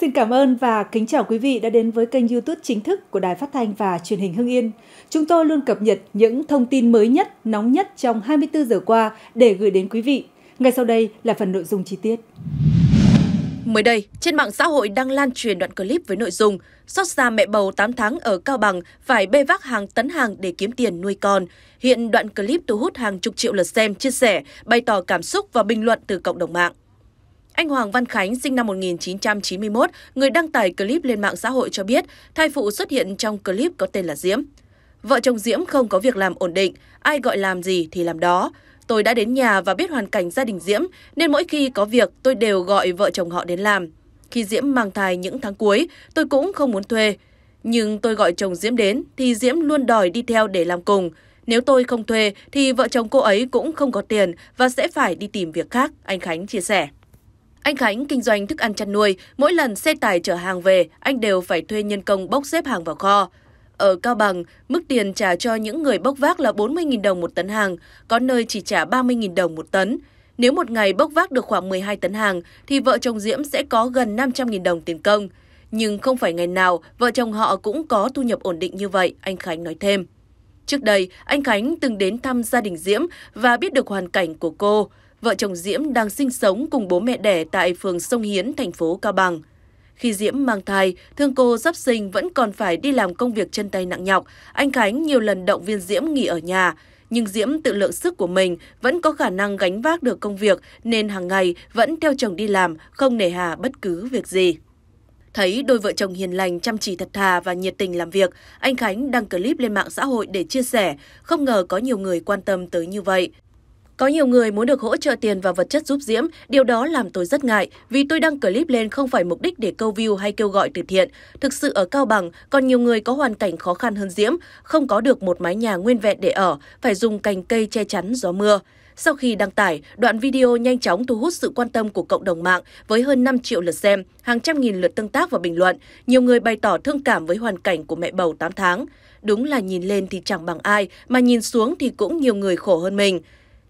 Xin cảm ơn và kính chào quý vị đã đến với kênh YouTube chính thức của Đài Phát thanh và Truyền hình Hưng Yên. Chúng tôi luôn cập nhật những thông tin mới nhất, nóng nhất trong 24 giờ qua để gửi đến quý vị. Ngay sau đây là phần nội dung chi tiết. Mới đây, trên mạng xã hội đang lan truyền đoạn clip với nội dung xót xa mẹ bầu 8 tháng ở Cao Bằng phải bê vác hàng tấn hàng để kiếm tiền nuôi con. Hiện đoạn clip thu hút hàng chục triệu lượt xem, chia sẻ, bày tỏ cảm xúc và bình luận từ cộng đồng mạng. Anh Hoàng Văn Khánh, sinh năm 1991, người đăng tải clip lên mạng xã hội cho biết, thai phụ xuất hiện trong clip có tên là Diễm. Vợ chồng Diễm không có việc làm ổn định, ai gọi làm gì thì làm đó. Tôi đã đến nhà và biết hoàn cảnh gia đình Diễm, nên mỗi khi có việc tôi đều gọi vợ chồng họ đến làm. Khi Diễm mang thai những tháng cuối, tôi cũng không muốn thuê. Nhưng tôi gọi chồng Diễm đến thì Diễm luôn đòi đi theo để làm cùng. Nếu tôi không thuê thì vợ chồng cô ấy cũng không có tiền và sẽ phải đi tìm việc khác, anh Khánh chia sẻ. Anh Khánh kinh doanh thức ăn chăn nuôi, mỗi lần xe tải chở hàng về, anh đều phải thuê nhân công bốc xếp hàng vào kho. Ở Cao Bằng, mức tiền trả cho những người bốc vác là 40.000 đồng một tấn hàng, có nơi chỉ trả 30.000 đồng một tấn. Nếu một ngày bốc vác được khoảng 12 tấn hàng, thì vợ chồng Diễm sẽ có gần 500.000 đồng tiền công. Nhưng không phải ngày nào, vợ chồng họ cũng có thu nhập ổn định như vậy, anh Khánh nói thêm. Trước đây, anh Khánh từng đến thăm gia đình Diễm và biết được hoàn cảnh của cô vợ chồng Diễm đang sinh sống cùng bố mẹ đẻ tại phường Sông Hiến, thành phố Cao Bằng. Khi Diễm mang thai, thương cô sắp sinh vẫn còn phải đi làm công việc chân tay nặng nhọc. Anh Khánh nhiều lần động viên Diễm nghỉ ở nhà, nhưng Diễm tự lượng sức của mình vẫn có khả năng gánh vác được công việc nên hàng ngày vẫn theo chồng đi làm, không nề hà bất cứ việc gì. Thấy đôi vợ chồng hiền lành chăm chỉ thật thà và nhiệt tình làm việc, anh Khánh đăng clip lên mạng xã hội để chia sẻ, không ngờ có nhiều người quan tâm tới như vậy. Có nhiều người muốn được hỗ trợ tiền và vật chất giúp Diễm, điều đó làm tôi rất ngại vì tôi đăng clip lên không phải mục đích để câu view hay kêu gọi từ thiện. Thực sự ở Cao Bằng, còn nhiều người có hoàn cảnh khó khăn hơn Diễm, không có được một mái nhà nguyên vẹn để ở, phải dùng cành cây che chắn gió mưa. Sau khi đăng tải, đoạn video nhanh chóng thu hút sự quan tâm của cộng đồng mạng với hơn 5 triệu lượt xem, hàng trăm nghìn lượt tương tác và bình luận. Nhiều người bày tỏ thương cảm với hoàn cảnh của mẹ bầu 8 tháng. Đúng là nhìn lên thì chẳng bằng ai, mà nhìn xuống thì cũng nhiều người khổ hơn mình.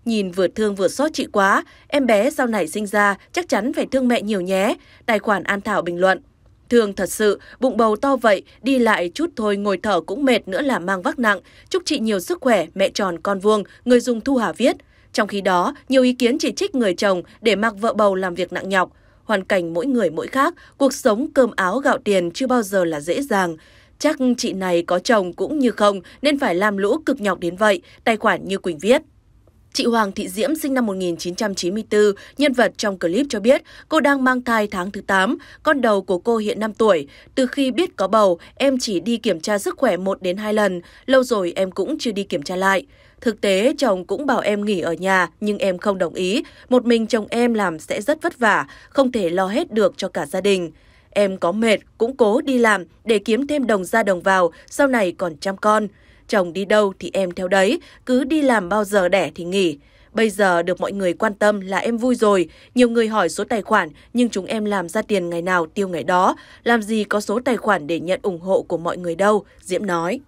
Nhìn vừa thương vừa xót chị quá, em bé sau này sinh ra chắc chắn phải thương mẹ nhiều nhé, tài khoản An Thảo bình luận. Thương thật sự, bụng bầu to vậy, đi lại chút thôi ngồi thở cũng mệt nữa là mang vác nặng. Chúc chị nhiều sức khỏe, mẹ tròn con vuông, người dùng Thu Hà viết. Trong khi đó, nhiều ý kiến chỉ trích người chồng để mặc vợ bầu làm việc nặng nhọc. Hoàn cảnh mỗi người mỗi khác, cuộc sống cơm áo gạo tiền chưa bao giờ là dễ dàng. Chắc chị này có chồng cũng như không nên phải làm lũ cực nhọc đến vậy, tài khoản như Quỳnh viết. Chị Hoàng Thị Diễm sinh năm 1994, nhân vật trong clip cho biết cô đang mang thai tháng thứ 8, con đầu của cô hiện 5 tuổi. Từ khi biết có bầu, em chỉ đi kiểm tra sức khỏe 1 đến 2 lần, lâu rồi em cũng chưa đi kiểm tra lại. Thực tế, chồng cũng bảo em nghỉ ở nhà, nhưng em không đồng ý. Một mình chồng em làm sẽ rất vất vả, không thể lo hết được cho cả gia đình. Em có mệt, cũng cố đi làm để kiếm thêm đồng ra đồng vào, sau này còn chăm con chồng đi đâu thì em theo đấy, cứ đi làm bao giờ đẻ thì nghỉ. Bây giờ được mọi người quan tâm là em vui rồi, nhiều người hỏi số tài khoản nhưng chúng em làm ra tiền ngày nào tiêu ngày đó, làm gì có số tài khoản để nhận ủng hộ của mọi người đâu, Diễm nói.